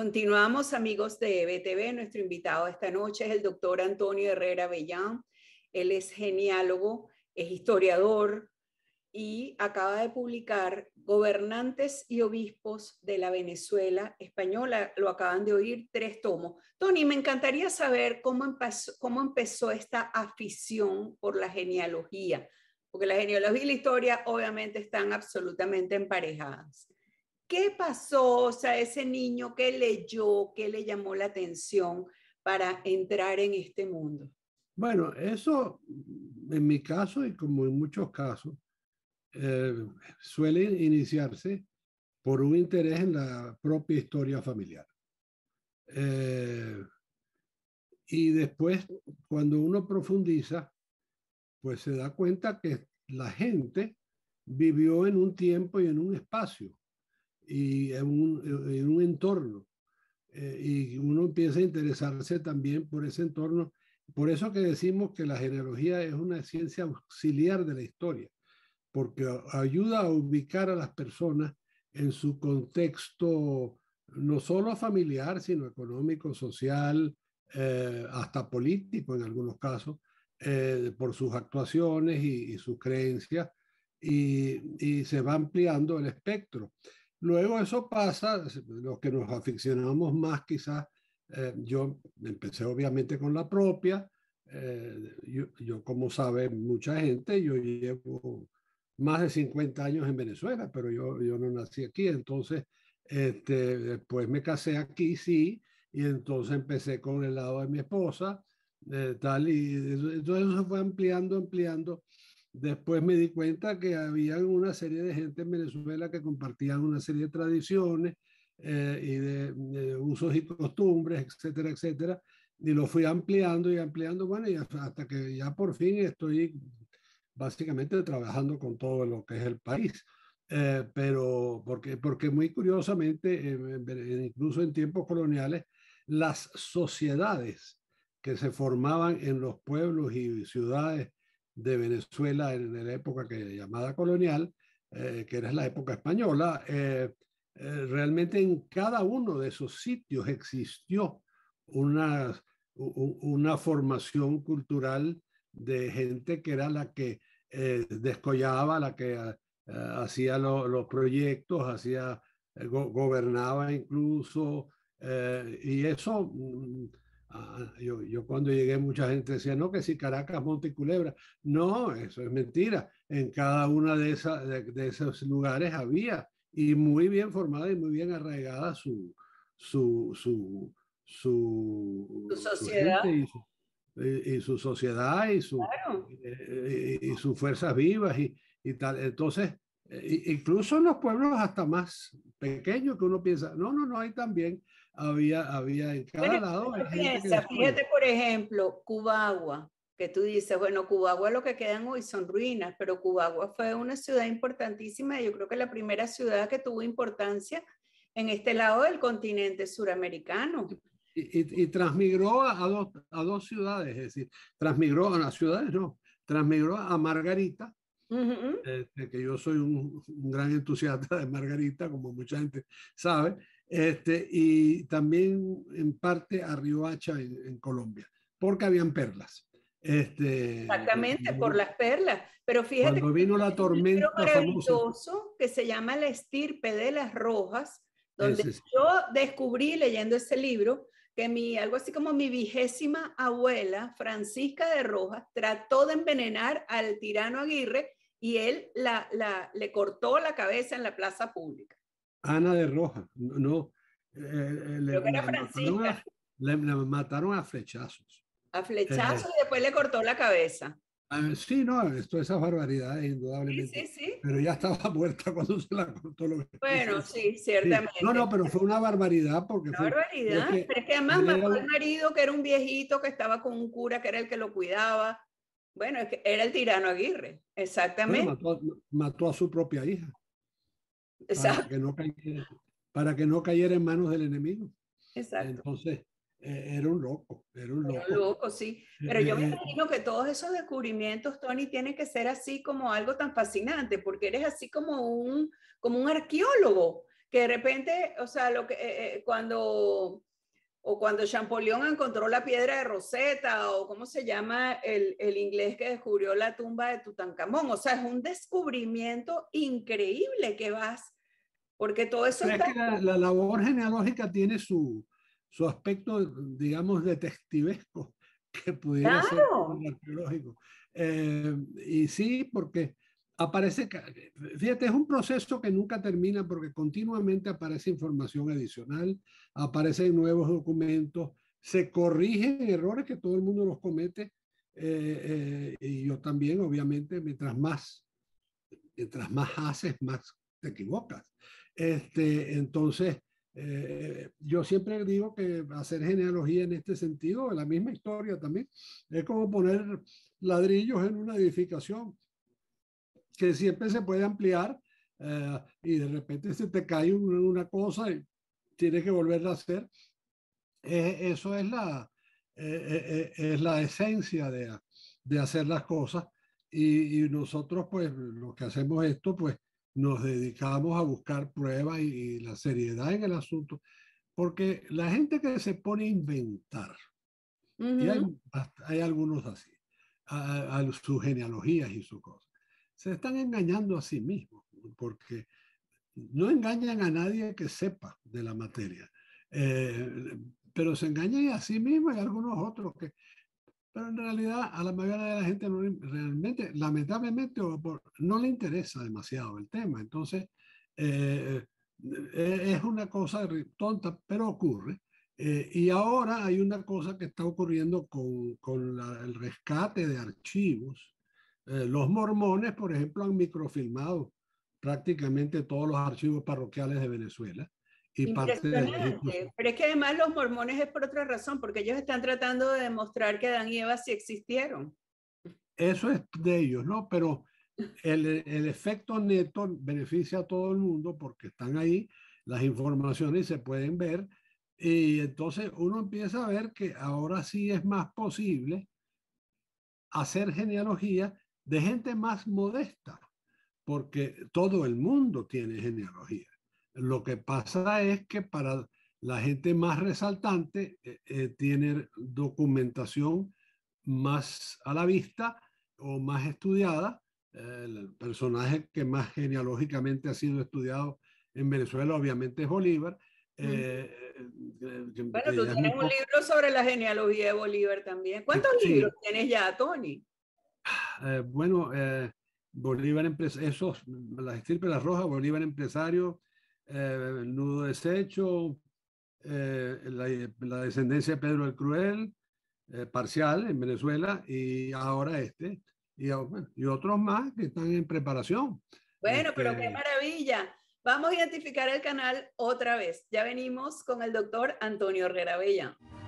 Continuamos, amigos de BTV. Nuestro invitado esta noche es el doctor Antonio Herrera Bellán. Él es genealogo, es historiador y acaba de publicar Gobernantes y Obispos de la Venezuela Española. Lo acaban de oír tres tomos. Tony, me encantaría saber cómo empezó esta afición por la genealogía, porque la genealogía y la historia obviamente están absolutamente emparejadas. ¿Qué pasó? a ese niño, ¿qué leyó? ¿Qué le llamó la atención para entrar en este mundo? Bueno, eso en mi caso y como en muchos casos, eh, suele iniciarse por un interés en la propia historia familiar. Eh, y después, cuando uno profundiza, pues se da cuenta que la gente vivió en un tiempo y en un espacio y en un, eh, en un entorno. Eh, y uno empieza a interesarse también por ese entorno. Por eso que decimos que la genealogía es una ciencia auxiliar de la historia, porque ayuda a ubicar a las personas en su contexto no solo familiar, sino económico, social, eh, hasta político en algunos casos, por sus actuaciones y, sus creencias, y, y, se va ampliando el espectro. Luego eso pasa, los que nos aficionamos más quizás, eh, yo empecé obviamente con la propia, eh, yo, como sabe mucha gente, yo llevo más de 50 años en Venezuela, pero yo, yo no nací aquí, entonces este, después me casé aquí, sí, y entonces empecé con el lado de mi esposa, eh, tal, y entonces eso fue ampliando, ampliando. Después me di cuenta que había una serie de gente en Venezuela que compartían una serie de tradiciones eh, y de, usos y costumbres, etcétera, etcétera. Y lo fui ampliando y ampliando, bueno, hasta que ya por fin estoy básicamente trabajando con todo lo que es el país. Eh, pero porque, porque muy curiosamente, incluso en tiempos coloniales, las sociedades que se formaban en los pueblos y ciudades de Venezuela en la época que, llamada colonial, eh, que era la época española, eh, eh, realmente en cada uno de esos sitios existió una, una formación cultural de gente que era la que descollaba, la que hacía los proyectos, hacía, gobernaba incluso, y eso mm, Ah, yo, yo, cuando llegué mucha gente decía, no, que si Caracas, Monte y Culebra. No, eso es mentira. En cada uno de, de, esos lugares había y muy bien formada y muy bien arraigada su, su, sociedad. y, su, sociedad y, su, eh, sus fuerzas vivas y, y tal. Entonces, eh, incluso en los pueblos hasta más pequeños que uno piensa, no, no, no, hay también había, había en cada lado. fíjate, por ejemplo, Cubagua, que tú dices, bueno, Cubagua lo que quedan hoy son ruinas, pero Cubagua fue una ciudad importantísima, yo creo que la primera ciudad que tuvo importancia en este lado del continente suramericano. Y, transmigró a dos, a dos ciudades, es decir, transmigró a las ciudades, no, transmigró a Margarita, este, que yo soy un, gran entusiasta de Margarita, como mucha gente sabe, este, y también en parte a Riohacha en, en Colombia, porque habían perlas. Este, Exactamente, por las perlas. Pero fíjate. Cuando vino la tormenta. Un maravilloso que se llama La estirpe de las rojas, donde yo descubrí leyendo ese libro que mi, algo así como mi vigésima abuela, Francisca de Rojas, trató de envenenar al tirano Aguirre y él la, le cortó la cabeza en la plaza pública. Ana de Roja, no. Eh, le, mataron a, le, mataron a flechazos. A eh, flechazos y después le cortó la cabeza. sí, no, esto esas barbaridades, indudablemente. Sí, sí, Pero ya estaba muerta cuando se la cortó. Lo que bueno, sí, ciertamente. No, no, pero fue una barbaridad. Porque una fue, barbaridad. pero es que además mató al marido, que era un viejito que estaba con un cura, que era el que lo cuidaba. Bueno, es que era el tirano Aguirre, exactamente. mató a su propia hija. Para que no cayera, en manos del enemigo. Exacto. Entonces, e, era un loco, era un loco. loco, sí. Eh, Pero yo me eh, eh. imagino que todos esos descubrimientos, Tony, tienen que ser así como algo tan fascinante, porque eres así como un, como un arqueólogo, que de repente, o sea, lo que, cuando, o cuando Champollion encontró la piedra de Rosetta, o cómo se llama el, el inglés que descubrió la tumba de Tutankamón, o sea, es un descubrimiento increíble que vas porque todo eso... la, labor genealógica tiene su, su aspecto, digamos, detectivesco que pudiera ser arqueológico. Eh, y sí, porque aparece, fíjate, es un proceso que nunca termina porque continuamente aparece información adicional, aparecen nuevos documentos, se corrigen errores que todo el mundo los comete. Eh, eh, y yo también, obviamente, mientras más, mientras más haces, más te equivocas. Este, entonces, eh, yo siempre digo que hacer genealogía en este sentido, en la misma historia también, es como poner ladrillos en una edificación que siempre se puede ampliar eh, y de repente se te cae una, cosa y tienes que volverla a hacer. Eh, eso es la, es la esencia de, de hacer las cosas y, y, nosotros pues los que hacemos esto pues nos dedicamos a buscar pruebas y, la seriedad en el asunto, porque la gente que se pone a inventar, y hay, algunos así, a, sus genealogías y sus cosas, se están engañando a sí mismos, porque no engañan a nadie que sepa de la materia, eh, pero se engañan a sí mismos y a algunos otros que pero en realidad a la mayoría de la gente realmente, lamentablemente, no le interesa demasiado el tema. Entonces, eh, eh, es una cosa tonta, pero ocurre. Eh, y ahora hay una cosa que está ocurriendo con, con el rescate de archivos. los mormones, por ejemplo, han microfilmado prácticamente todos los archivos parroquiales de Venezuela y pues, Pero es que además los mormones es por otra razón, porque ellos están tratando de demostrar que Dan y Eva sí existieron. Eso es de ellos, ¿no? Pero el, el efecto neto beneficia a todo el mundo porque están ahí las informaciones y se pueden ver. Y entonces uno empieza a ver que ahora sí es más posible hacer genealogía de gente más modesta, porque todo el mundo tiene genealogía. Lo que pasa es que para la gente más resaltante eh, eh, tiene documentación más a la vista o más estudiada. Eh, el personaje que más genealógicamente ha sido estudiado en Venezuela obviamente es Bolívar. bueno, tú tienes un libro sobre la genealogía de Bolívar también. ¿Cuántos libros tienes ya, Tony? bueno, eh, Bolívar, esos, las estirpes, las rojas, Bolívar empresario, eh, el nudo Desecho eh, la, descendencia de Pedro el Cruel, eh, parcial en Venezuela, y ahora este, ah, y, otros más que están en preparación. Bueno, pero este, qué maravilla. Vamos a identificar el canal otra vez. Ya venimos con el doctor Antonio Herrera Bella.